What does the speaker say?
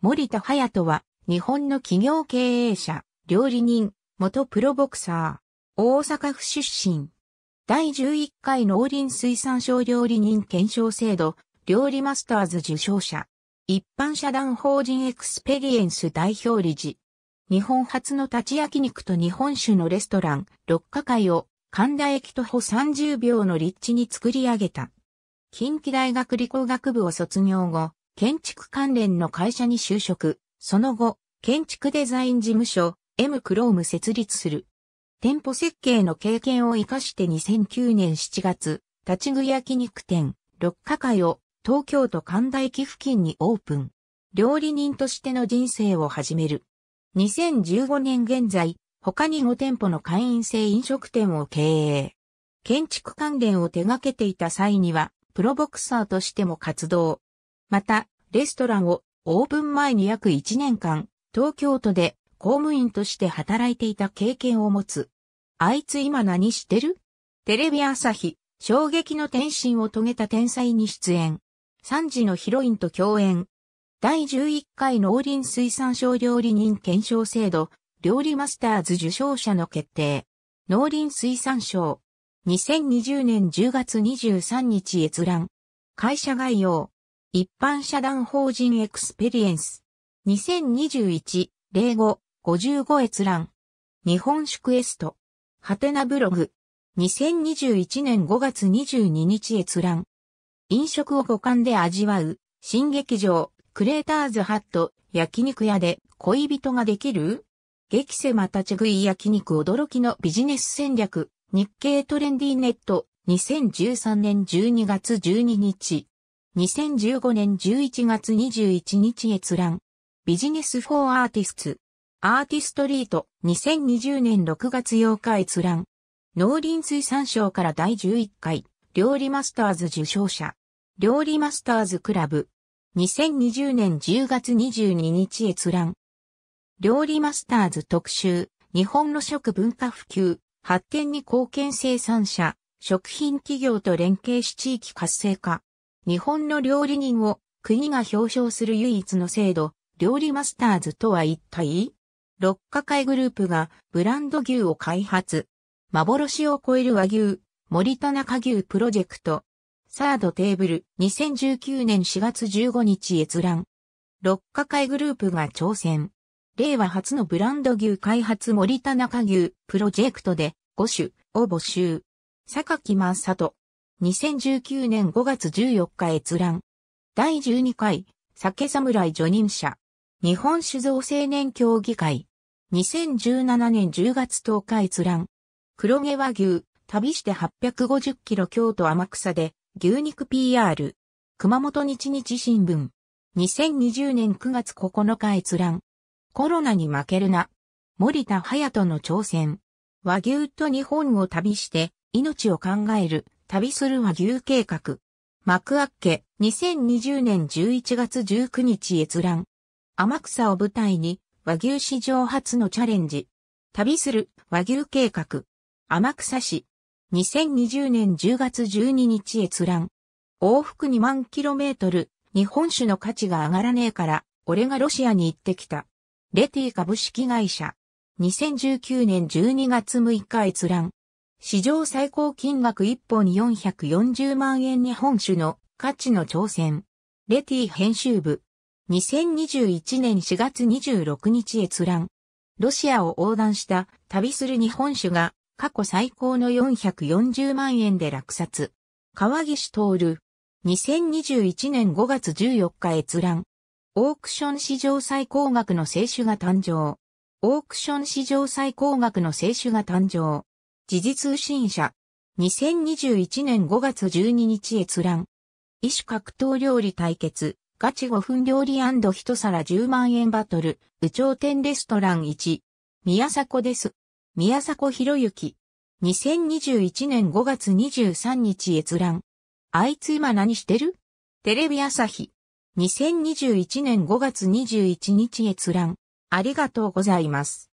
森田隼人は、日本の企業経営者、料理人、元プロボクサー、大阪府出身。第11回農林水産省料理人検証制度、料理マスターズ受賞者。一般社団法人エクスペリエンス代表理事。日本初の立ち焼肉と日本酒のレストラン、六花会を神田駅徒歩30秒の立地に作り上げた。近畿大学理工学部を卒業後、建築関連の会社に就職。その後、建築デザイン事務所、M クローム設立する。店舗設計の経験を活かして2009年7月、立ち食い焼肉店、六花会を東京都神田駅付近にオープン。料理人としての人生を始める。2015年現在、他に5店舗の会員制飲食店を経営。建築関連を手掛けていた際には、プロボクサーとしても活動。また、レストランをオープン前に約1年間、東京都で公務員として働いていた経験を持つ。あいつ今何してるテレビ朝日、衝撃の転身を遂げた天才に出演。3時のヒロインと共演。第11回農林水産省料理人検証制度、料理マスターズ受賞者の決定。農林水産省。2020年10月23日閲覧。会社概要。一般社団法人エクスペリエンス。2021-05-55閲覧。日本宿エスト。ハテナブログ。2021年5月22日閲覧。飲食を五感で味わう。新劇場、クレーターズハット、焼肉屋で恋人ができる激狭立ち食い焼肉驚きのビジネス戦略。日経トレンディネット。2013年12月12日。2015年11月21日閲覧。ビジネスフォーアーティスツ。アーティストリート。2020年6月8日閲覧。農林水産省から第11回。料理マスターズ受賞者。料理マスターズクラブ。2020年10月22日閲覧。料理マスターズ特集。日本の食文化普及。発展に貢献生産者。食品企業と連携し地域活性化。日本の料理人を国が表彰する唯一の制度、料理マスターズとは一体六花会グループがブランド牛を開発。幻を超える和牛、森田中牛プロジェクト。サードテーブル、2019年4月15日閲覧。六花会グループが挑戦。令和初のブランド牛開発森田中牛プロジェクトで5種を募集。榊正人、2019年5月14日閲覧。第12回、酒侍助任者。日本酒造青年協議会。2017年10月10日閲覧。黒毛和牛、旅して850キロ京都天草で、牛肉 PR。熊本日日新聞。2020年9月9日閲覧。コロナに負けるな。森田隼人の挑戦。和牛と日本を旅して、命を考える旅する和牛計画。幕開け、2020年11月19日閲覧。天草を舞台に、和牛史上初のチャレンジ。旅する和牛計画。天草市。2020年10月12日閲覧。往復2万キロメートル。日本酒の価値が上がらねえから、俺がロシアに行ってきた。レティ株式会社。2019年12月6日閲覧。史上最高金額一本に440万円日本酒の価値の挑戦。レティ編集部。2021年4月26日閲覧。ロシアを横断した旅する日本酒が過去最高の440万円で落札。川岸徹。2021年5月14日閲覧。オークション史上最高額の清酒が誕生。オークション史上最高額の清酒が誕生。時事通信社。2021年5月12日閲覧。異種格闘料理対決。ガチ5分料理一皿10万円バトル。宇頂天レストラン1。宮迫です。宮迫博之。2021年5月23日閲覧。あいつ今何してるテレビ朝日。2021年5月21日閲覧。ありがとうございます。